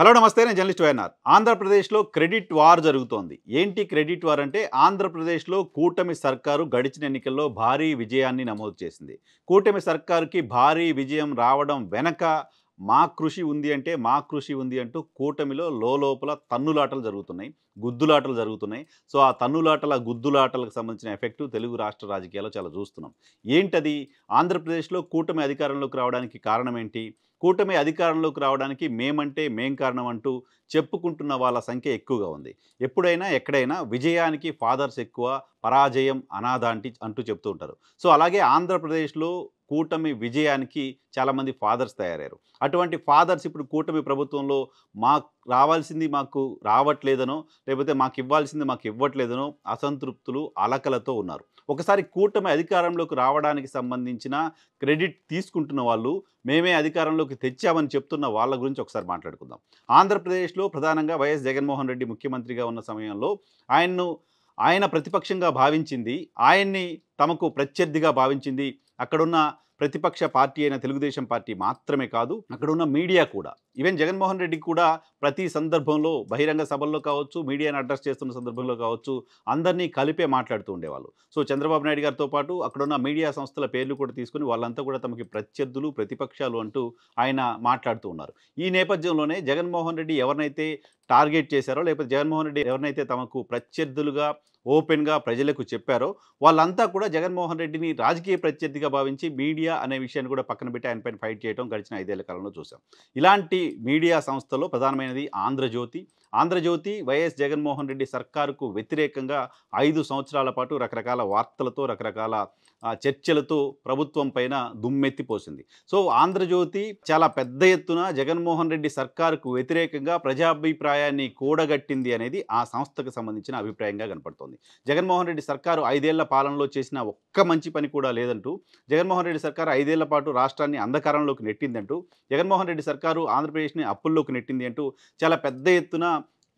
hello నమస్తే నేను journalist YNR ఆంధ్రప్రదేశ్లో క్రెడిట్ వార్ జరుగుతోంది ఏంటి క్రెడిట్ వార్ అంటే ఆంధ్రప్రదేశ్లో కూటమి సర్కారు గడిచిన ఎన్నికల్లో భారీ విజయాన్ని నమోదు చేసింది కూటమి సర్కారుకి భారీ విజయం రావడం వెనక మా కృషి ఉంది అంటే మా కృషి ఉంది అంటూ కూటమిలో లోపల తన్నులాటలు జరుగుతున్నాయి గుద్దులాటలు జరుగుతున్నాయి సో ఆ తన్నులాటల గుద్దులాటలకు సంబంధించిన ఎఫెక్టు తెలుగు రాష్ట్ర రాజకీయాల్లో చాలా చూస్తున్నాం ఏంటది ఆంధ్రప్రదేశ్లో కూటమి అధికారంలోకి రావడానికి కారణం ఏంటి కూటమి అధికారంలోకి రావడానికి మేమంటే మేం కారణం అంటూ చెప్పుకుంటున్న వాళ్ళ సంఖ్య ఎక్కువగా ఉంది ఎప్పుడైనా ఎక్కడైనా విజయానికి ఫాదర్స్ ఎక్కువ పరాజయం అనాథ అంటి అంటూ చెప్తూ ఉంటారు సో అలాగే ఆంధ్రప్రదేశ్లో కూటమి విజయానికి చాలామంది ఫాదర్స్ తయారయ్యారు అటువంటి ఫాదర్స్ ఇప్పుడు కూటమి ప్రభుత్వంలో మాకు రావాల్సింది మాకు రావట్లేదనో లేకపోతే మాకు ఇవ్వాల్సింది మాకు ఇవ్వట్లేదనో అసంతృప్తులు అలకలతో ఉన్నారు ఒకసారి కూటమి అధికారంలోకి రావడానికి సంబంధించిన క్రెడిట్ తీసుకుంటున్న వాళ్ళు మేమే అధికారంలోకి తెచ్చామని చెప్తున్న వాళ్ళ గురించి ఒకసారి మాట్లాడుకుందాం ఆంధ్రప్రదేశ్లో ప్రధానంగా వైఎస్ జగన్మోహన్ రెడ్డి ముఖ్యమంత్రిగా ఉన్న సమయంలో ఆయన్ను ఆయన ప్రతిపక్షంగా భావించింది ఆయన్ని తమకు ప్రత్యర్థిగా భావించింది అక్కడున్న ప్రతిపక్ష పార్టీ అయిన తెలుగుదేశం పార్టీ మాత్రమే కాదు అక్కడ ఉన్న మీడియా కూడా ఈవెన్ జగన్మోహన్ రెడ్డి కూడా ప్రతి సందర్భంలో బహిరంగ సభల్లో కావచ్చు మీడియాను అడ్రస్ చేస్తున్న సందర్భంలో కావచ్చు అందరినీ కలిపే మాట్లాడుతూ ఉండేవాళ్ళు సో చంద్రబాబు నాయుడు గారితో పాటు అక్కడున్న మీడియా సంస్థల పేర్లు కూడా తీసుకుని వాళ్ళంతా కూడా తమకి ప్రత్యర్థులు ప్రతిపక్షాలు అంటూ ఆయన మాట్లాడుతూ ఉన్నారు ఈ నేపథ్యంలోనే జగన్మోహన్ రెడ్డి ఎవరినైతే టార్గెట్ చేశారో లేకపోతే జగన్మోహన్ రెడ్డి ఎవరినైతే తమకు ప్రత్యర్థులుగా ఓపెన్గా ప్రజలకు చెప్పారో వాళ్ళంతా కూడా జగన్మోహన్ రెడ్డిని రాజకీయ ప్రత్యర్థిగా భావించి మీడియా అనే విషయాన్ని కూడా పక్కన పెట్టి ఆయనపైన ఫైట్ చేయడం గడిచిన ఐదేళ్ల కాలంలో చూసాం ఇలాంటి మీడియా సంస్థలో ప్రధానమైనది ఆంధ్రజ్యోతి ఆంధ్రజ్యోతి వైఎస్ జగన్మోహన్ రెడ్డి సర్కారుకు వ్యతిరేకంగా ఐదు సంవత్సరాల పాటు రకరకాల వార్తలతో రకరకాల చర్చలతో ప్రభుత్వం పైన దుమ్మెత్తిపోసింది సో ఆంధ్రజ్యోతి చాలా పెద్ద ఎత్తున జగన్మోహన్ రెడ్డి సర్కారుకు వ్యతిరేకంగా ప్రజాభిప్రాయాన్ని కూడగట్టింది అనేది ఆ సంస్థకు సంబంధించిన అభిప్రాయంగా కనపడుతోంది జగన్మోహన్ రెడ్డి సర్కారు ఐదేళ్ల పాలనలో చేసిన ఒక్క మంచి పని కూడా లేదంటూ జగన్మోహన్ రెడ్డి సర్కారు ఐదేళ్ల పాటు రాష్ట్రాన్ని అంధకారంలోకి నెట్టిందంటూ జగన్మోహన్ రెడ్డి సర్కారు ఆంధ్రప్రదేశ్ని అప్పుల్లోకి నెట్టింది అంటూ చాలా పెద్ద ఎత్తున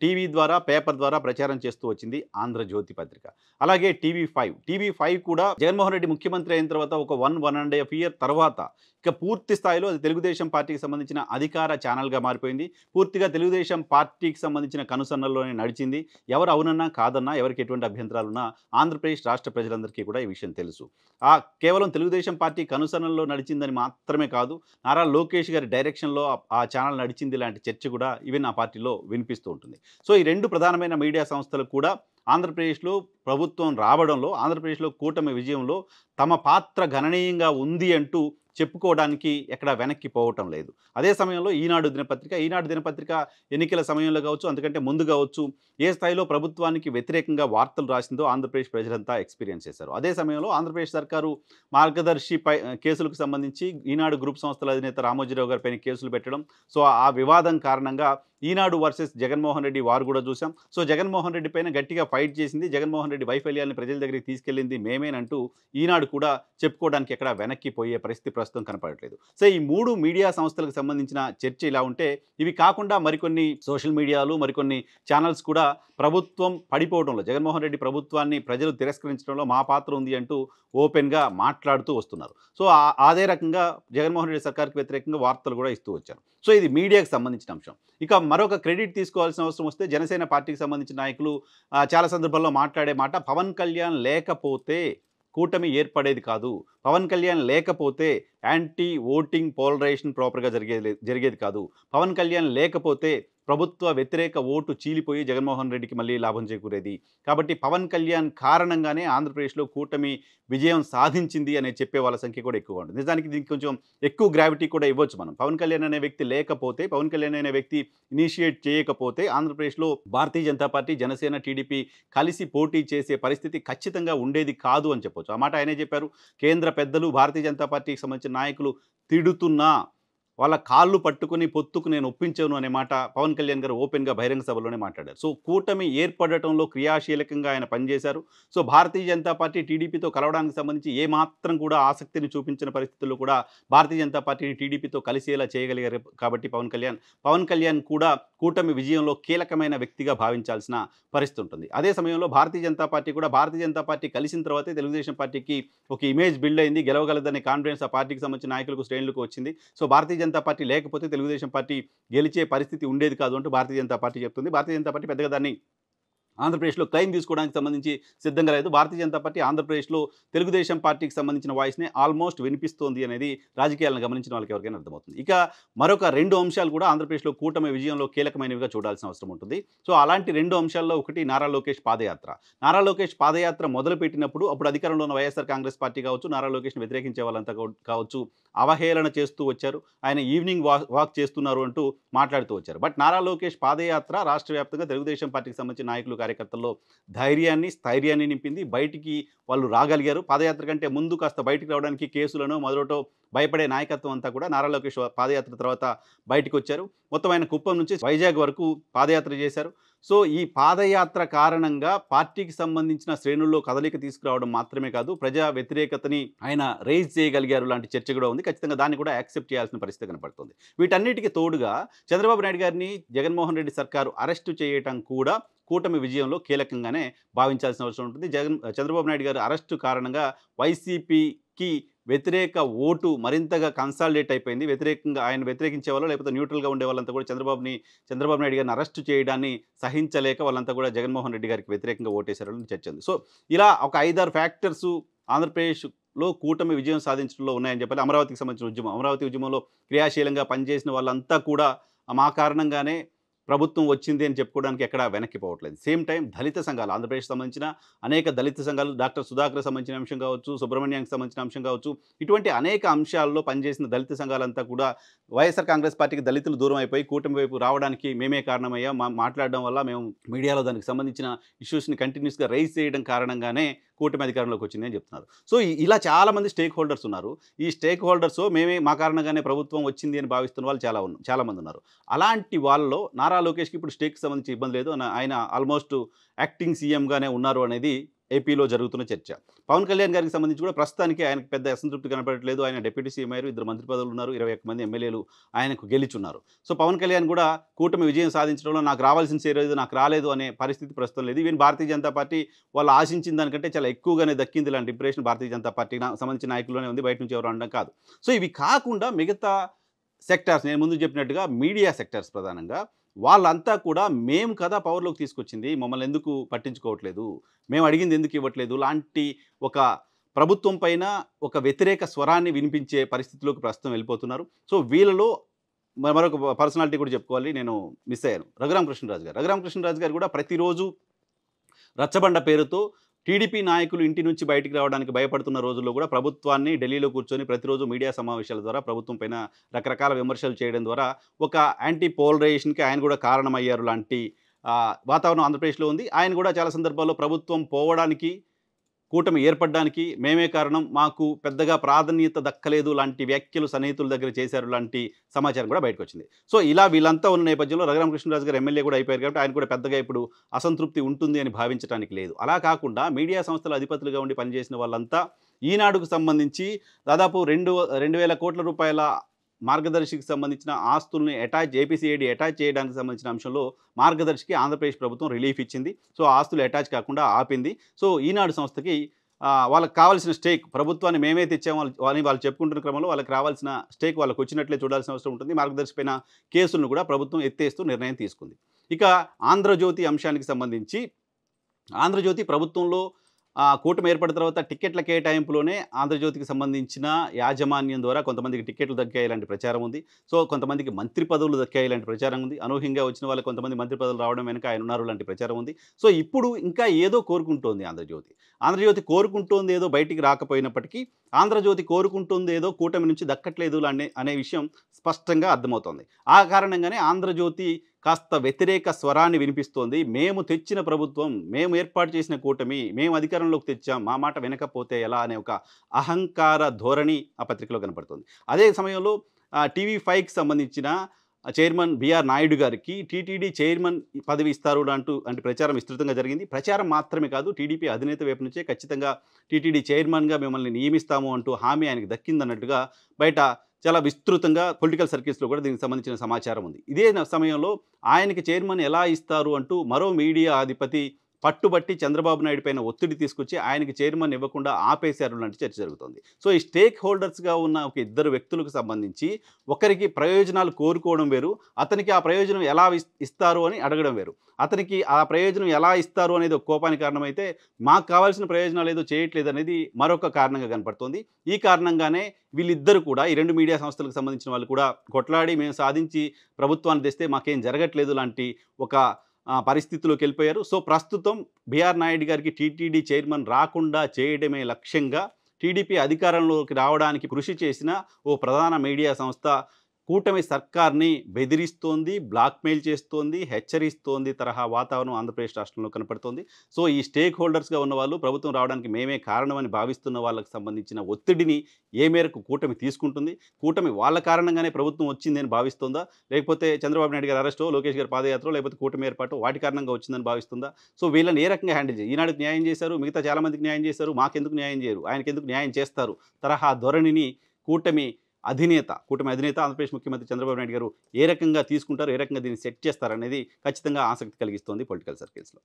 టీవీ ద్వారా పేపర్ ద్వారా ప్రచారం చేస్తూ వచ్చింది ఆంధ్రజ్యోతి పత్రిక అలాగే టీవీ ఫైవ్ టీవీ ఫైవ్ కూడా జగన్మోహన్ రెడ్డి ముఖ్యమంత్రి అయిన తర్వాత ఒక one one and half year తర్వాత ఇక పూర్తి స్థాయిలో అది తెలుగుదేశం పార్టీకి సంబంధించిన అధికార ఛానల్గా మారిపోయింది పూర్తిగా తెలుగుదేశం పార్టీకి సంబంధించిన కనుసన్నల్లోనే నడిచింది ఎవరు అవునన్నా కాదన్నా ఎవరికి ఎటువంటి అభ్యంతరాలున్నా ఆంధ్రప్రదేశ్ రాష్ట్ర ప్రజలందరికీ కూడా ఈ విషయం తెలుసు ఆ కేవలం తెలుగుదేశం పార్టీ కనుసన్నల్లో నడిచిందని మాత్రమే కాదు నారా లోకేష్ గారి డైరెక్షన్లో ఆ ఛానల్ నడిచింది లాంటి చర్చ కూడా ఈవెన్ ఆ పార్టీలో వినిపిస్తూ ఉంటుంది సో ఈ రెండు ప్రధానమైన మీడియా సంస్థలు కూడా ఆంధ్రప్రదేశ్లో ప్రభుత్వం రావడంలో ఆంధ్రప్రదేశ్లో కూటమి విజయంలో తమ పాత్ర గణనీయంగా ఉంది అంటూ చెప్పుకోవడానికి ఎక్కడ వెనక్కి పోవటం లేదు అదే సమయంలో ఈనాడు దినపత్రిక ఈనాడు దినపత్రిక ఎన్నికల సమయంలో కావచ్చు అందుకంటే ముందు కావచ్చు ఏ స్థాయిలో ప్రభుత్వానికి వ్యతిరేకంగా వార్తలు రాసిందో ఆంధ్రప్రదేశ్ ప్రజలంతా ఎక్స్పీరియన్స్ చేశారు అదే సమయంలో ఆంధ్రప్రదేశ్ సర్కారు మార్గదర్శి కేసులకు సంబంధించి ఈనాడు గ్రూప్ సంస్థల అధినేత రామోజీరావు గారిపైన కేసులు పెట్టడం సో ఆ వివాదం కారణంగా ఈనాడు వర్సెస్ జగన్మోహన్ రెడ్డి వారు కూడా చూసాం సో జగన్మోహన్ రెడ్డి పైన గట్టిగా ఫైట్ చేసింది జగన్మోహన్ రెడ్డి వైఫల్యాన్ని ప్రజల దగ్గరికి తీసుకెళ్లింది మేమేనంటూ ఈనాడు కూడా చెప్పుకోవడానికి ఎక్కడ వెనక్కి పోయే పరిస్థితి ప్రస్తుతం కనపడట్లేదు సో ఈ మూడు మీడియా సంస్థలకు సంబంధించిన చర్చ ఇలా ఉంటే ఇవి కాకుండా మరికొన్ని సోషల్ మీడియాలు మరికొన్ని ఛానల్స్ కూడా ప్రభుత్వం పడిపోవడంలో జగన్మోహన్ రెడ్డి ప్రభుత్వాన్ని ప్రజలు తిరస్కరించడంలో మా పాత్ర ఉంది అంటూ ఓపెన్గా మాట్లాడుతూ వస్తున్నారు సో అదే రకంగా జగన్మోహన్ రెడ్డి సర్కార్కి వ్యతిరేకంగా వార్తలు కూడా ఇస్తూ వచ్చారు సో ఇది మీడియాకు సంబంధించిన అంశం ఇక మరొక క్రెడిట్ తీసుకోవాల్సిన అవసరం వస్తే జనసేన పార్టీకి సంబంధించిన నాయకులు చాలా సందర్భాల్లో మాట్లాడే మాట పవన్ కళ్యాణ్ లేకపోతే కూటమి ఏర్పడేది కాదు పవన్ కళ్యాణ్ లేకపోతే యాంటీ ఓటింగ్ పోలరైజేషన్ ప్రాపర్గా జరిగేది జరిగేది కాదు పవన్ కళ్యాణ్ లేకపోతే ప్రభుత్వ వ్యతిరేక ఓటు చీలిపోయి జగన్మోహన్ రెడ్డికి మళ్ళీ లాభం చేకూరేది కాబట్టి పవన్ కళ్యాణ్ కారణంగానే ఆంధ్రప్రదేశ్లో కూటమి విజయం సాధించింది అనే చెప్పే వాళ్ళ సంఖ్య కూడా ఎక్కువ ఉంటుంది నిజానికి దీనికి కొంచెం ఎక్కువ గ్రావిటీ కూడా ఇవ్వచ్చు మనం పవన్ కళ్యాణ్ అనే వ్యక్తి లేకపోతే పవన్ కళ్యాణ్ అనే వ్యక్తి ఇనిషియేట్ చేయకపోతే ఆంధ్రప్రదేశ్లో భారతీయ జనతా పార్టీ జనసేన టీడీపీ కలిసి పోటీ చేసే పరిస్థితి ఖచ్చితంగా ఉండేది కాదు అని చెప్పొచ్చు ఆ మాట ఆయనే చెప్పారు కేంద్ర పెద్దలు భారతీయ జనతా పార్టీకి సంబంధించిన నాయకులు తిడుతున్నా వాళ్ళ కాళ్ళు పట్టుకుని పొత్తుకు నేను ఒప్పించాను అనే మాట పవన్ కళ్యాణ్ గారు ఓపెన్గా బహిరంగ సభలోనే మాట్లాడారు సో కూటమి ఏర్పడటంలో క్రియాశీలకంగా ఆయన పనిచేశారు సో భారతీయ జనతా పార్టీ టీడీపీతో కలవడానికి సంబంధించి ఏమాత్రం కూడా ఆసక్తిని చూపించిన పరిస్థితుల్లో కూడా భారతీయ జనతా పార్టీని టీడీపీతో కలిసేలా చేయగలిగారు కాబట్టి పవన్ కళ్యాణ్ పవన్ కళ్యాణ్ కూడా కూటమి విజయంలో కీలకమైన వ్యక్తిగా భావించాల్సిన పరిస్థితి ఉంటుంది అదే సమయంలో భారతీయ జనతా పార్టీ కూడా భారతీయ జనతా పార్టీ కలిసిన తర్వాతే తెలుగుదేశం పార్టీకి ఒక ఇమేజ్ బిల్డ్ అయింది గెలవగలదనే కాన్ఫిడెన్స్ ఆ పార్టీకి సంబంధించిన నాయకులకు శ్రేణులకు వచ్చింది సో భారతీయ జనతా పార్టీ లేకపోతే తెలుగుదేశం పార్టీ గెలిచే పరిస్థితి ఉండేది కాదు అంటూ భారతీయ జనతా పార్టీ చెప్తుంది భారతీయ జనతా పార్టీ పెద్దగా దాన్ని ఆంధ్రప్రదేశ్లో క్లెయిమ్ తీసుకోవడానికి సంబంధించి సిద్ధంగా లేదు భారతీయ జనతా పార్టీ ఆంధ్రప్రదేశ్లో తెలుగుదేశం పార్టీకి సంబంధించిన వాయిస్నే ఆల్మోస్ట్ వినిపిస్తోంది అనేది రాజకీయాలను గమనించిన వాళ్ళకి ఎవరికైనా అర్థమవుతుంది ఇక మరొక రెండు అంశాలు కూడా ఆంధ్రప్రదేశ్లో కూటమి విజయంలో కీలకమైనవిగా చూడాల్సిన అవసరం ఉంటుంది సో అలాంటి రెండు అంశాల్లో ఒకటి నారా లోకేష్ పాదయాత్ర నారా లోకేష్ పాదయాత్ర మొదలుపెట్టినప్పుడు అప్పుడు అధికారంలో ఉన్న వైఎస్ఆర్ కాంగ్రెస్ పార్టీ కావచ్చు నారా లోకేష్ని వ్యతిరేకించే వాళ్ళంతా కావచ్చు అవహేళన చేస్తూ వచ్చారు ఆయన ఈవినింగ్ వాక్ వాక్ చేస్తున్నారు అంటూ మాట్లాడుతూ వచ్చారు బట్ నారా లోకేష్ పాదయాత్ర రాష్ట్ర వ్యాప్తంగా తెలుగుదేశం పార్టీకి సంబంధించిన నాయకులు కార్యకర్తల్లో ధైర్యాన్ని స్థైర్యాన్ని నింపింది బయటికి వాళ్ళు రాగలిగారు పాదయాత్ర కంటే ముందు కాస్త బయటికి రావడానికి కేసులను మొదలటో భయపడే నాయకత్వం అంతా కూడా నారా లోకేష్ పాదయాత్ర తర్వాత బయటకు వచ్చారు మొత్తం ఆయన కుప్పం నుంచి వైజాగ్ వరకు పాదయాత్ర చేశారు సో ఈ పాదయాత్ర కారణంగా పార్టీకి సంబంధించిన శ్రేణుల్లో కదలిక తీసుకురావడం మాత్రమే కాదు ప్రజా వ్యతిరేకతని ఆయన రేజ్ చేయగలిగారు లాంటి చర్చ కూడా ఉంది ఖచ్చితంగా దాన్ని కూడా యాక్సెప్ట్ చేయాల్సిన పరిస్థితి కనపడుతుంది వీటన్నిటికీ తోడుగా చంద్రబాబు నాయుడు గారిని జగన్మోహన్ రెడ్డి సర్కారు అరెస్టు చేయటం కూడా కూటమి విజయంలో కీలకంగానే భావించాల్సిన అవసరం ఉంటుంది జగన్ చంద్రబాబు నాయుడు గారు అరెస్టు కారణంగా వైసీపీకి వ్యతిరేక ఓటు మరింతగా కన్సాలిడేట్ అయిపోయింది వ్యతిరేకంగా ఆయన వ్యతిరేకించే వాళ్ళు లేకపోతే న్యూట్రల్గా ఉండే వాళ్ళంతా కూడా చంద్రబాబుని చంద్రబాబు నాయుడు గారిని అరెస్ట్ చేయడాన్ని సహించలేక వాళ్ళంతా కూడా జగన్మోహన్ రెడ్డి గారికి వ్యతిరేకంగా ఓటేశారని చర్చ ఉంది సో ఇలా ఒక ఐదారు ఫ్యాక్టర్స్ ఆంధ్రప్రదేశ్ లో కూటమి విజయం సాధించడంలో ఉన్నాయని చెప్పాలి అమరావతికి సంబంధించిన ఉద్యమం అమరావతి ఉద్యమంలో క్రియాశీలంగా పనిచేసిన వాళ్ళంతా కూడా మా కారణంగానే ప్రభుత్వం వచ్చింది అని చెప్పుకోవడానికి ఎక్కడా వెనక్కి పోవట్లేదు సేమ్ టైం దళిత సంఘాలు ఆంధ్రప్రదేశ్ సంబంధించిన అనేక దళిత సంఘాలు డాక్టర్ సుధాకర్ సంబంధించిన అంశం కావచ్చు సుబ్రహ్మణ్యానికి సంబంధించిన అంశం కావచ్చు ఇటువంటి అనేక అంశాల్లో పనిచేసిన దళిత సంఘాలంతా కూడా వైఎస్ఆర్ కాంగ్రెస్ పార్టీకి దళితులు దూరం అయిపోయి కూటమి వైపు రావడానికి మేమే కారణమయ్యా మాట్లాడడం వల్ల మేము మీడియాలో దానికి సంబంధించిన ఇష్యూస్ని కంటిన్యూస్గా రైజ్ చేయడం కారణంగానే కూటమి అధికారంలోకి వచ్చింది అని చెప్తున్నారు సో ఇలా చాలామంది స్టేక్ హోల్డర్స్ ఉన్నారు ఈ స్టేక్ హోల్డర్స్ మేమే మా కారణంగానే ప్రభుత్వం వచ్చింది అని భావిస్తున్న వాళ్ళు చాలా ఉన్నారు చాలామంది ఉన్నారు అలాంటి వాళ్ళలో నారా లోకేష్కి ఇప్పుడు స్టేక్ సంబంధించి ఇబ్బంది లేదు ఆయన ఆల్మోస్ట్ యాక్టింగ్ సీఎంగానే ఉన్నారు అనేది ఏపీలో జరుగుతున్న చర్చ పవన్ కళ్యాణ్ గారికి సంబంధించి కూడా ప్రస్తుతానికి ఆయనకు పెద్ద అసంతృప్తి కనపడట్లేదు ఆయన డిప్యూటీ సీఎం అయ్యారు ఇద్దరు మంత్రి పదవులు ఉన్నారు ఇరవై ఒక్క మంది ఎమ్మెల్యేలు ఆయనకు గెలిచున్నారు సో పవన్ కళ్యాణ్ కూడా కూటమి విజయం సాధించడంలో నాకు రావాల్సిన చేరేది నాకు రాలేదు అనే పరిస్థితి ప్రస్తుతం లేదు ఈవెన్ భారతీయ జనతా పార్టీ వాళ్ళు ఆశించిన దానికంటే చాలా ఎక్కువగానే దక్కింది ఇలాంటి డిప్రెషన్ భారతీయ జనతా పార్టీ సంబంధించిన నాయకుల్లోనే ఉంది బయట నుంచి ఎవరు అనడం కాదు సో ఇవి కాకుండా మిగతా సెక్టార్స్ నేను ముందు చెప్పినట్టుగా మీడియా సెక్టార్స్ ప్రధానంగా వాళ్ళంతా కూడా మేము కదా పవర్లోకి తీసుకొచ్చింది మమ్మల్ని ఎందుకు పట్టించుకోవట్లేదు మేము అడిగింది ఎందుకు ఇవ్వట్లేదు లాంటి ఒక ప్రభుత్వం పైన ఒక వ్యతిరేక స్వరాన్ని వినిపించే పరిస్థితిలోకి ప్రస్తుతం వెళ్ళిపోతున్నారు సో వీళ్ళలో మరొక పర్సనాలిటీ కూడా చెప్పుకోవాలి నేను మిస్ అయ్యాను రఘురామకృష్ణరాజు గారు రఘురామకృష్ణరాజు గారు కూడా ప్రతిరోజు రచ్చబండ పేరుతో టీడీపీ నాయకులు ఇంటి నుంచి బయటికి రావడానికి భయపడుతున్న రోజుల్లో కూడా ప్రభుత్వాన్ని ఢిల్లీలో కూర్చొని ప్రతిరోజు మీడియా సమావేశాల ద్వారా ప్రభుత్వం పైన రకరకాల విమర్శలు చేయడం ద్వారా ఒక యాంటీ పోలరైజేషన్కి ఆయన కూడా కారణమయ్యారు లాంటి వాతావరణం ఆంధ్రప్రదేశ్లో ఉంది ఆయన కూడా చాలా సందర్భాల్లో ప్రభుత్వం పోవడానికి కూటమి ఏర్పడడానికి మేమే కారణం మాకు పెద్దగా ప్రాధాన్యత దక్కలేదు లాంటి వ్యాఖ్యలు సన్నిహితుల దగ్గర చేశారు లాంటి సమాచారం కూడా బయటకు వచ్చింది సో ఇలా వీళ్ళంతా ఉన్న నేపథ్యంలో రఘురామకృష్ణరాజు గారు ఎమ్మెల్యే కూడా అయిపోయారు కాబట్టి ఆయన కూడా పెద్దగా ఇప్పుడు అసంతృప్తి ఉంటుంది అని భావించడానికి లేదు అలా కాకుండా మీడియా సంస్థల అధిపతులుగా ఉండి పనిచేసిన వాళ్ళంతా ఈనాడుకు సంబంధించి దాదాపు రెండు రెండు వేల కోట్ల రూపాయల మార్గదర్శికి సంబంధించిన ఆస్తుల్ని అటాచ్ ఏపీసీఐడి అటాచ్ చేయడానికి సంబంధించిన అంశంలో మార్గదర్శికి ఆంధ్రప్రదేశ్ ప్రభుత్వం రిలీఫ్ ఇచ్చింది సో ఆస్తులు అటాచ్ కాకుండా ఆపింది సో ఈనాడు సంస్థకి వాళ్ళకి కావాల్సిన స్టేక్ ప్రభుత్వాన్ని మేమైతే ఇచ్చాము వాళ్ళని వాళ్ళు చెప్పుకుంటున్న క్రమంలో వాళ్ళకి రావాల్సిన స్టేక్ వాళ్ళకి వచ్చినట్లే చూడాల్సిన అవసరం ఉంటుంది మార్గదర్శిపైన కేసులను కూడా ప్రభుత్వం ఎత్తేస్తూ నిర్ణయం తీసుకుంది ఇక ఆంధ్రజ్యోతి అంశానికి సంబంధించి ఆంధ్రజ్యోతి ప్రభుత్వంలో ఆ కూటమి ఏర్పడిన తర్వాత టికెట్ల కేటాయింపులోనే ఆంధ్రజ్యోతికి సంబంధించిన యాజమాన్యం ద్వారా కొంతమందికి టికెట్లు దక్కాయి ఇలాంటి ప్రచారం ఉంది సో కొంతమందికి మంత్రి పదవులు దక్కాయి ఇలాంటి ప్రచారం ఉంది అనూహ్యంగా వచ్చిన వాళ్ళు కొంతమంది మంత్రి పదవులు రావడం వెనుక ఆయన ఉన్నారు లాంటి ప్రచారం ఉంది సో ఇప్పుడు ఇంకా ఏదో కోరుకుంటోంది ఆంధ్రజ్యోతి ఆంధ్రజ్యోతి కోరుకుంటోంది ఏదో బయటికి రాకపోయినప్పటికీ ఆంధ్రజ్యోతి కోరుకుంటుంది ఏదో కూటమి నుంచి దక్కట్లేదు అనే అనే విషయం స్పష్టంగా అర్థమవుతోంది ఆ కారణంగానే ఆంధ్రజ్యోతి కాస్త వ్యతిరేక స్వరాన్ని వినిపిస్తోంది మేము తెచ్చిన ప్రభుత్వం మేము ఏర్పాటు చేసిన కూటమి మేము అధికారంలోకి తెచ్చాం మా మాట వినకపోతే ఎలా అనే ఒక అహంకార ధోరణి ఆ పత్రికలో కనపడుతుంది అదే సమయంలో టీవీ ఫైవ్కి సంబంధించిన చైర్మన్ బిఆర్ నాయుడు గారికి టీటీడీ చైర్మన్ పదవి ఇస్తారు అంటూ అంటే ప్రచారం విస్తృతంగా జరిగింది ప్రచారం మాత్రమే కాదు టీడీపీ అధినేత వైపు నుంచే ఖచ్చితంగా టీటీడీ చైర్మన్గా మిమ్మల్ని నియమిస్తాము అంటూ హామీ ఆయనకు దక్కిందన్నట్టుగా బయట చాలా విస్తృతంగా పొలిటికల్ సర్కిల్స్లో కూడా దీనికి సంబంధించిన సమాచారం ఉంది ఇదే సమయంలో ఆయనకి చైర్మన్ ఎలా ఇస్తారు అంటూ మరో మీడియా అధిపతి పట్టుబట్టి చంద్రబాబు నాయుడు పైన ఒత్తిడి తీసుకొచ్చి ఆయనకి చైర్మన్ ఇవ్వకుండా ఆపేశారు లాంటి చర్చ జరుగుతుంది సో ఈ స్టేక్ హోల్డర్స్గా ఉన్న ఒక ఇద్దరు వ్యక్తులకు సంబంధించి ఒకరికి ప్రయోజనాలు కోరుకోవడం వేరు అతనికి ఆ ప్రయోజనం ఎలా ఇస్తారు అని అడగడం వేరు అతనికి ఆ ప్రయోజనం ఎలా ఇస్తారు అనేది ఒక కోపానికి కారణమైతే మాకు కావాల్సిన ప్రయోజనాలు ఏదో చేయట్లేదు అనేది మరొక కారణంగా కనపడుతుంది ఈ కారణంగానే వీళ్ళిద్దరు కూడా ఈ రెండు మీడియా సంస్థలకు సంబంధించిన వాళ్ళు కూడా కొట్లాడి మేము సాధించి ప్రభుత్వాన్ని తెస్తే మాకేం జరగట్లేదు లాంటి ఒక పరిస్థితిలోకి వెళ్ళిపోయారు సో ప్రస్తుతం బీఆర్ నాయుడు గారికి టీటీడీ చైర్మన్ రాకుండా చేయడమే లక్ష్యంగా టీడీపీ అధికారంలోకి రావడానికి కృషి చేసిన ఓ ప్రధాన మీడియా సంస్థ కూటమి సర్కార్ని బెదిరిస్తోంది బ్లాక్మెయిల్ చేస్తోంది హెచ్చరిస్తోంది తరహా వాతావరణం ఆంధ్రప్రదేశ్ రాష్ట్రంలో కనపడుతోంది సో ఈ స్టేక్ హోల్డర్స్గా ఉన్న వాళ్ళు ప్రభుత్వం రావడానికి మేమే కారణమని భావిస్తున్న వాళ్ళకి సంబంధించిన ఒత్తిడిని ఏ మేరకు కూటమి తీసుకుంటుంది కూటమి వాళ్ళ కారణంగానే ప్రభుత్వం వచ్చిందని భావిస్తుందా లేకపోతే చంద్రబాబు నాయుడు గారి అరెస్టో లోకేష్ గారి పాదయాత్ర లేకపోతే కూటమి ఏర్పాటు వాటి కారణంగా వచ్చిందని భావిస్తుందా సో వీళ్ళని ఏ రకంగా హ్యాండిల్ చేయాలి ఈనాడు న్యాయం చేశారు మిగతా చాలామందికి న్యాయం చేశారు మాకెందుకు న్యాయం చేయరు ఆయనకెందుకు న్యాయం చేస్తారు తరహా ధోరణిని కూటమి అధినేత కూటమి అధినేత ఆంధ్రప్రదేశ్ ముఖ్యమంత్రి చంద్రబాబు నాయుడు గారు ఏ రకంగా తీసుకుంటారు ఏ రకంగా దీన్ని సెట్ చేస్తారనేది ఖచ్చితంగా ఆసక్తి కలిగిస్తోంది పొలిటికల్ సర్కిల్స్లో